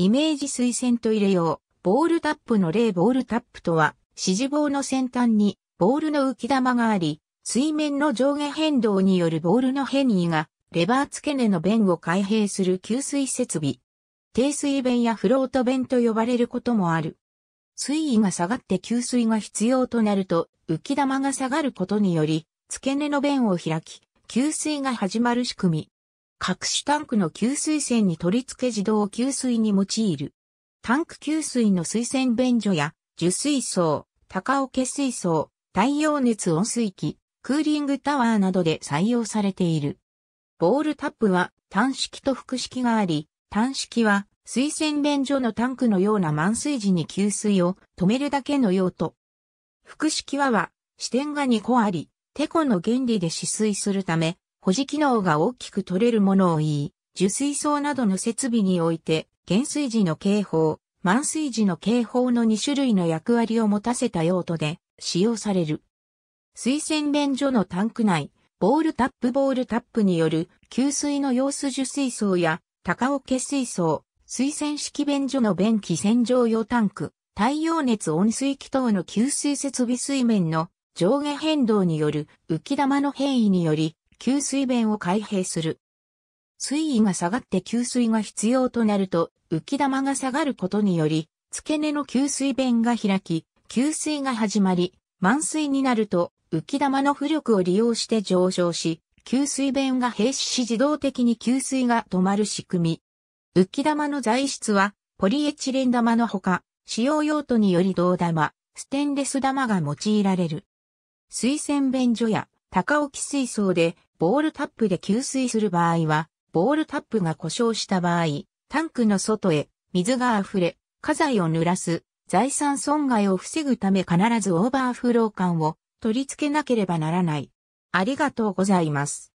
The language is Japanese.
イメージ水線と入れよう。ボールタップの例ボールタップとは、指示棒の先端にボールの浮き玉があり、水面の上下変動によるボールの変異が、レバー付け根の弁を開閉する給水設備。低水弁やフロート弁と呼ばれることもある。水位が下がって給水が必要となると、浮き玉が下がることにより、付け根の弁を開き、給水が始まる仕組み。各種タンクの給水栓に取り付け自動給水に用いる。タンク給水の水栓便所や、受水槽、高桶水槽、太陽熱温水器、クーリングタワーなどで採用されている。ボールタップは単式と複式があり、単式は水洗便所のタンクのような満水時に給水を止めるだけの用途。複式はは、支点が2個あり、テコの原理で止水するため、保持機能が大きく取れるものを言い、受水槽などの設備において、減水時の警報、満水時の警報の2種類の役割を持たせた用途で使用される。水洗便所のタンク内、ボールタップボールタップによる給水の様子受水槽や高桶水槽、水洗式便所の便器洗浄用タンク、太陽熱温水器等の給水設備水面の上下変動による浮き玉の変異により給水弁を開閉する。水位が下がって給水が必要となると、浮き玉が下がることにより、付け根の給水弁が開き、給水が始まり、満水になると、浮き玉の浮力を利用して上昇し、給水弁が閉止し自動的に給水が止まる仕組み。浮き玉の材質は、ポリエチレン玉のほか、使用用途により銅玉、ステンレス玉が用いられる。水洗便所や高置き水槽でボールタップで給水する場合は、ボールタップが故障した場合、タンクの外へ水が溢れ、家財を濡らす財産損害を防ぐため必ずオーバーフロー管を取り付けなければならない。ありがとうございます。